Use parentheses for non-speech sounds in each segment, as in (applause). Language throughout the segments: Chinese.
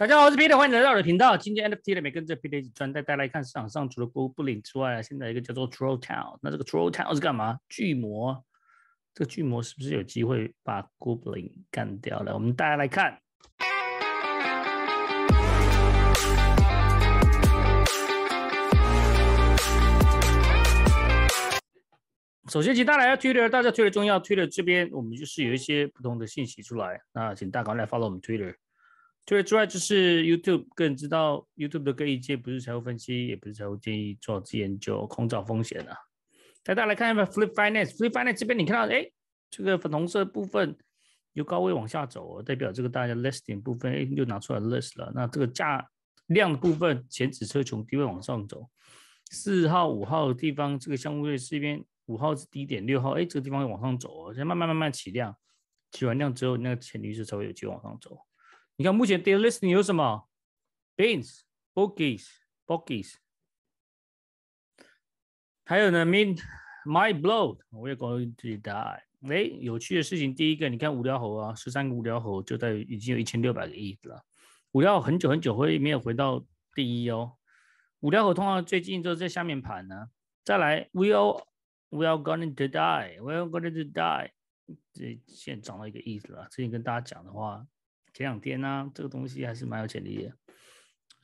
大家好，我是 Peter，欢迎来到我的频道。今天 NFT 的每跟着 Peter 一起穿戴，大家来看市场上除了 Goblin 之外，现在一个叫做 Troll Town。那这个 Troll Town 是干嘛？巨魔，这个巨魔是不是有机会把 Goblin 干掉了？我们大家来看。首先，其大家要 Twitter，大家 Twitter 重要，Twitter 这边我们就是有一些不同的信息出来。那请大刚来 follow 我们 Twitter。除最之外，就是 YouTube。更知道 YouTube 的各意见不是财务分析，也不是财务建议，做自研究，控找风险啊。大家来看一下 f l i p Finance。Flip Finance 这边你看到，哎，这个粉红色部分由高位往下走，代表这个大家 Listing 部分哎又拿出来 List 了。那这个价量的部分，前指车从低位往上走，四号、五号的地方，这个相对这边五号是低点，六号哎这个地方又往上走，在慢慢慢慢起量，起完量之后，那个浅绿色才会有机会往上走。你看目前 Daily 有什么 b e a n s b o g g i e s b o g g i e s 还有呢，Mind, m y b l o w e d 我也 going to die。哎，有趣的事情，第一个，你看五条猴啊，十三个五条猴就在已经有一千六百个亿了，五条很久很久会没有回到第一哦。五条猴通常最近都在下面盘呢。再来，We're a we're a going to die, we're a going to die，这现在涨到一个亿了。之前跟大家讲的话。前两天呢，这个东西还是蛮有潜力的。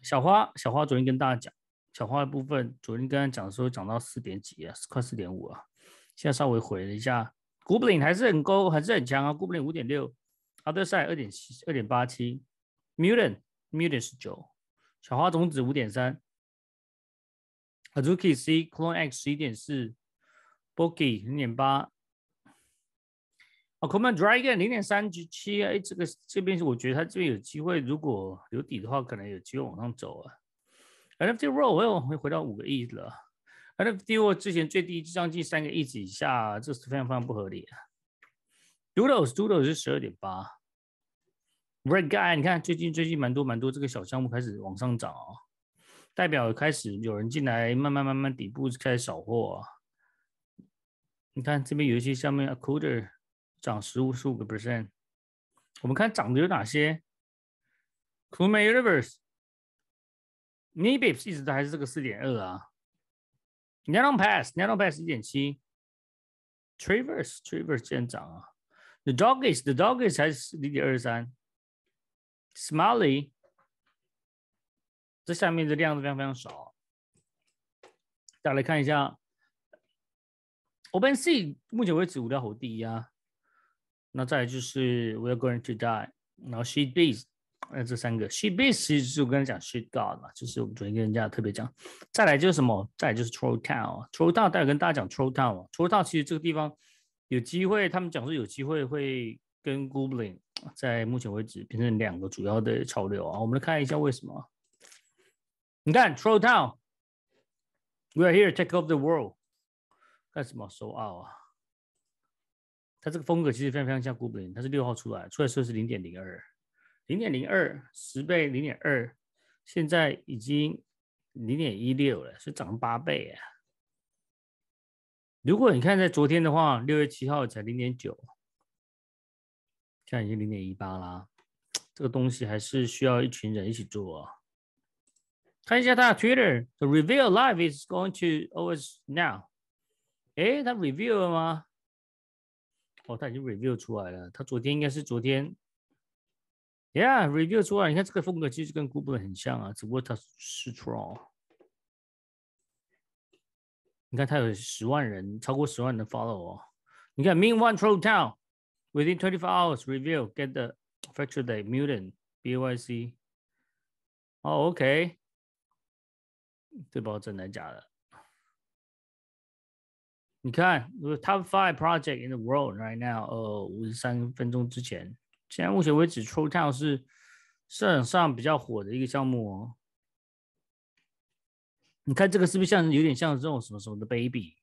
小花，小花昨天跟大家讲，小花的部分昨天大家讲的时候涨到四点几啊，快四点五啊，现在稍微回了一下。g o o p l i n g 还是很高，还是很强啊。g o o p l i n g 五点六 t h e s i 二点七，二点八七，Mutin m 五 n 十九，小花总子五点三，Azuki C Clone X 十一点四，Boki 零点八。啊，Common Dragon 零点三九七哎，这个这边是我觉得它这边有机会，如果有底的话，可能有机会往上走啊。NFT r o r l d 哎，回到五个亿了。NFT w o d 之前最低将近三个亿子以下，这是非常非常不合理啊。d o o d l e s d o o d l e s 是十二点八。Red Guy，你看最近最近蛮多蛮多这个小项目开始往上涨啊，代表开始有人进来，慢慢慢慢底部开始扫货啊。你看这边有一些下面 Acuter。涨十五十五个 percent，我们看涨的有哪些 k u o m a i u n i v e r s e n i b s 一直都还是这个四点二啊 n a n o p a s s n a n o p a s s 一点七，Travers Travers 见涨啊？The Doge i The Doge i 还是零点二三？Smiley，这下面的量非常非常少，大家来看一下。OpenSea 目前为止五条猴第一啊！那再来就是 We're going to die，然后 She bees，那这三个 She bees 是我刚才讲 She God 嘛，就是我们昨天跟人家特别讲。再来就是什么？再来就是 Troll Town，Troll Town 待会跟大家讲 Troll Town。Troll Town 其实这个地方有机会，他们讲说有机会会跟 Goblin 在目前为止变成两个主要的潮流啊。我们来看一下为什么？你看 Troll Town，We are here to take over the world。干什么 out 啊？它这个风格其实非常非常像古 i n 它是六号出来，出来时候是零点零二，零点零二，十倍零点二，现在已经零点一六了，是涨了八倍啊！如果你看在昨天的话，六月七号才零点九，现在已经零点一八啦。这个东西还是需要一群人一起做。看一下他的 Twitter，The reveal live is going to always now。哎，他 reveal 吗？哦，他已经 review 出来了。他昨天应该是昨天，Yeah，review 出来。你看这个风格其实跟古本很像啊，只不过他是错。你看他有十万人，超过十万人 follow 哦。你看，mean one t r o town within twenty four hours review get the fracture day mutant b O y c。哦，OK，不知道真的假的。你看，Top Five Project in the World right now，呃，五十三分钟之前，现在目前为止 t r o l Town 是市场上比较火的一个项目。哦。你看这个是不是像有点像这种什么什么的 Baby？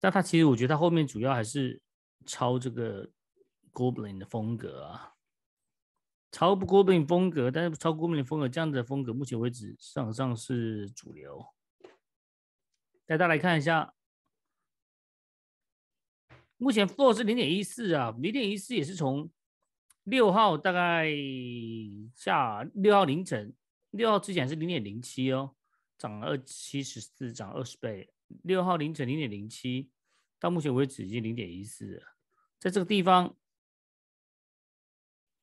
但它其实我觉得它后面主要还是抄这个 Goblin 的风格啊，抄不 Goblin 风格，但是抄 Goblin 风格这样子的风格，目前为止市场上是主流。带大家来看一下。目前 four 是零点一四啊，零点一四也是从六号大概下六号凌晨，六号之前是零点零七哦，涨二七十四，涨二十倍。六号凌晨零点零七，到目前为止已经零点一四，在这个地方，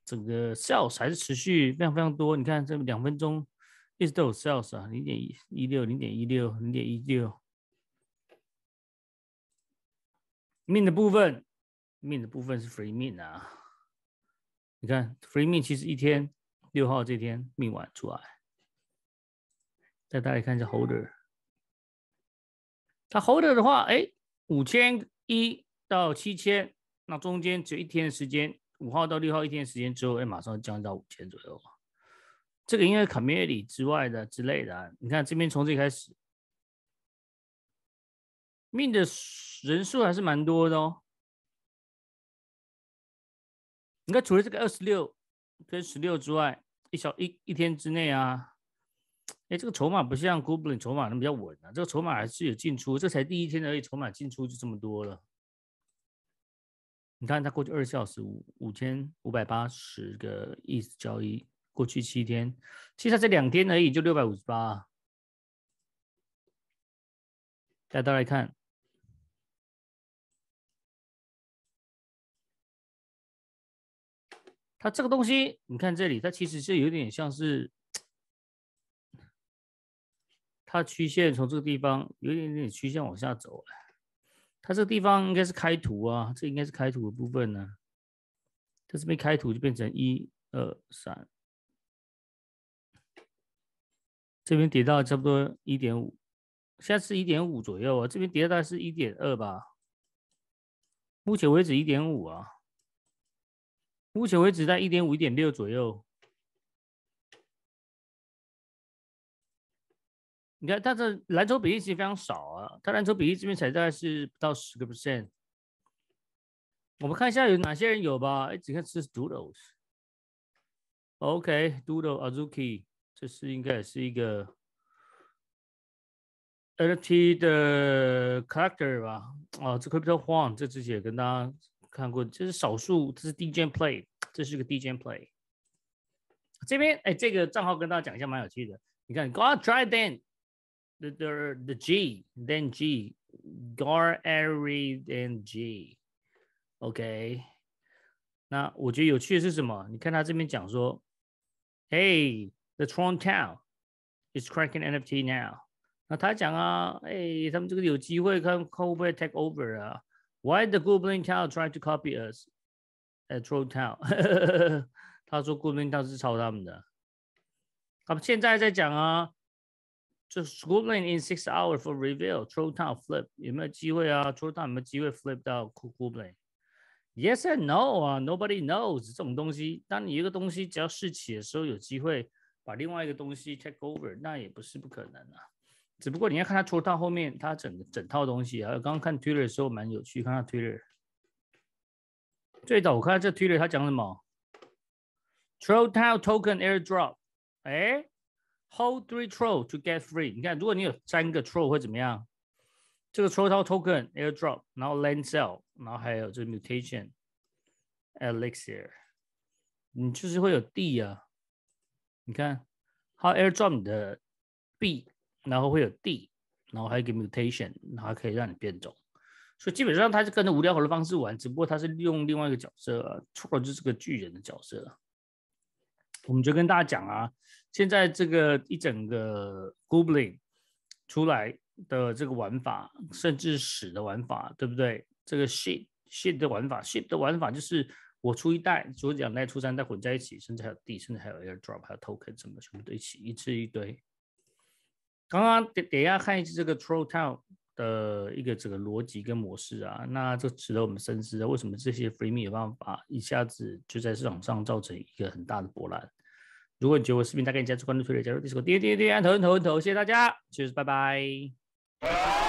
整个 sales 还是持续非常非常多。你看这两分钟一直都有 sales 啊，零点一六、零点一六、零点一六。命的部分，命的部分是 free m a n 啊。你看 free m a n 其实一天六号这天命晚出来，再大家看一下 holder，它 holder 的话，哎，五千一到七千，那中间只有一天的时间，五号到六号一天时间之后，哎，马上降到五千左右。这个应该是卡命理之外的之类的，你看这边从这开始。命的人数还是蛮多的哦。你看，除了这个二十六跟十六之外，一小一一天之内啊，哎，这个筹码不像 Google，筹码能比较稳啊。这个筹码还是有进出，这才第一天而已，筹码进出就这么多了。你看，它过去二十四小时五五千五百八十个亿交易，过去七天，其实才两天而已，就六百五十八。大家来看。它这个东西，你看这里，它其实是有点像是，它曲线从这个地方有一点点曲线往下走了。它这个地方应该是开图啊，这应该是开图的部分呢。这边开图就变成一二三，这边叠到差不多一点五，现在是一点五左右啊。这边叠到是一点二吧，目前为止一点五啊。目前为止在一点五、一点六左右。你看，它的蓝筹比例其实非常少啊，它蓝筹比例这边才大概是不到十个 percent。我们看一下有哪些人有吧？哎，你看是 Doodle，OK，Doodle Azuki，这是应该也是一个 LT 的 Collector 吧？啊，这个比较晃，这前也跟大家。看过，这是少数，这是 DJ play，这是个 DJ play。这边，哎，这个账号跟大家讲一下，蛮有趣的。你看，God Dry Then，the the the G Then G，God a e r y Then G，OK。那我觉得有趣的是什么？你看他这边讲说，Hey the Tron Town is cracking NFT now。那他讲啊，哎，他们这个有机会，看会不会 take over 啊？Why the Goblin Town try to copy us at Troll Town? Town？他说 (laughs) Goblin Town 是抄他们的。他们现在在讲啊，就是 Goblin in six hours for reveal Troll Town flip 有没有机会啊？Troll Town 有没有机会 flip 到 Goblin？Yes and no 啊，Nobody knows 这种东西。当你一个东西只要试起的时候，有机会把另外一个东西 take over，那也不是不可能啊。只不过你要看他全到后面，他整整套东西。还有刚刚看 Twitter 的时候蛮有趣，看他 Twitter 最早，我看他这 Twitter 他讲什么？Troll Town Token Airdrop，哎，Hold three troll to get free。你看，如果你有三个 troll 会怎么样？这个 Troll Town Token Airdrop，然后 Land Cell，然后还有这 Mutation Alexia，你就是会有 D 啊。你看，How Airdrop 你的币。然后会有 D，然后还有一个 mutation，然后可以让你变种。所以基本上它是跟着无聊猴的方式玩，只不过它是用另外一个角色，除了就是个巨人的角色。我们就跟大家讲啊，现在这个一整个 Goblin 出来的这个玩法，甚至屎的玩法，对不对？这个 s h i t s h i t 的玩法 s h i t 的玩法就是我出一代，所两代出三代混在一起，甚至还有 D，甚至还有 Air Drop，还有 Token 什么什么一起一次一堆。刚刚等等一下看一次这个 t r o t t o w n 的一个整个逻辑跟模式啊，那这值得我们深思啊，为什么这些 FreeMi 有办法一下子就在市场上造成一个很大的波澜？如果你觉得我视频大概你加值，关注推 r 加入 Discord，点点点，投投投，谢谢大家，就是拜拜。